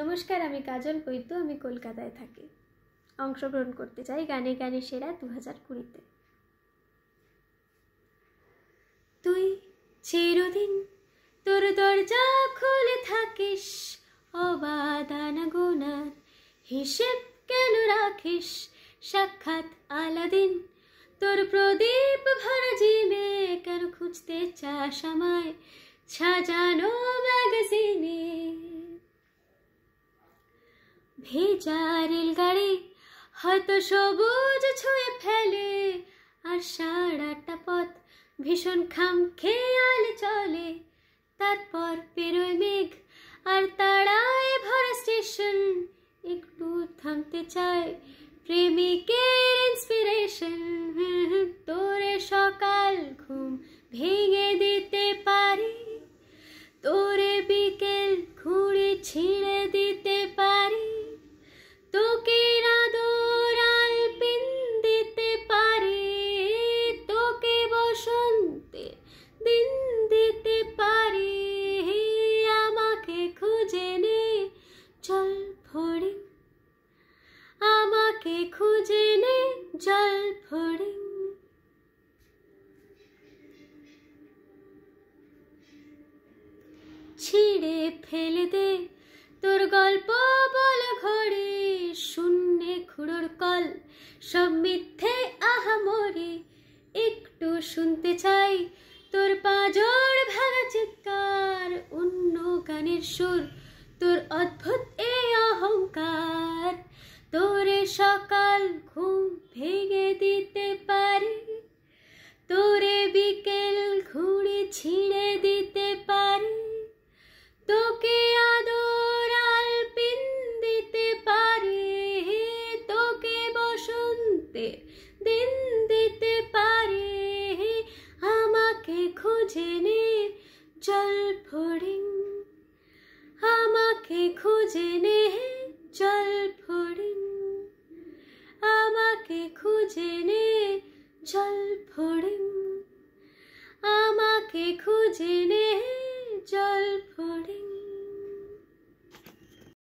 নমস্কার আমি কাজল বৈদ্য আমি কলকাতায় থাকি অংশগ্রহণ করতে চাই গানে গানে সেরা দু হাজার কুড়িতে তুই চিরদিন তোর দরজা খুলে থাকিস অবাদানা গোনার হিসেব কেন রাখিস সাক্ষাৎ আলাদিন তোর প্রদীপ ভরা জিমে কেন খুঁজতে চাস আমায় জানো ভেজা রেলগাড়ি হয়তো সবুজ ছুঁয়ে ফেলে আর সারাটা পথ ভীষণ খাম খেয়াল চলে তারপর পেরোয় মেঘ আর তারায় ভরা স্টেশন একটু থামতে চায় প্রেমিকের ইন্সপিরেশন তোরে সকাল ঘুম ভেঙে দিতে পারে তোরে বিকেল ঘুরেছি জল ভরি ছিঁড়ে ফেলে দে তোর গল্প বল ঘরে শূন্যে খুঁড়োর কল সব মিথ্যে আহামরে একটু শুনতে চাই তোর পাঁজর ভাঙা চিৎকার অন্য গানের সুর তোর অদ্ভুত এ অহংকার তোরে সকাল ঘুম ভেঙে দিতে পারি তোরে বিকেল ঘুড়ি ছিঁড়ে দিতে পারি তোকে আদর আলপিন দিতে পারি তোকে বসন্তের দিন দিতে পারি আমাকে খুঁজে নে জল ফড়িং আমাকে খুঁজে নে জল খুঁজে নে জলফড়িং আমাকে খুঁজে নে জলফড়িং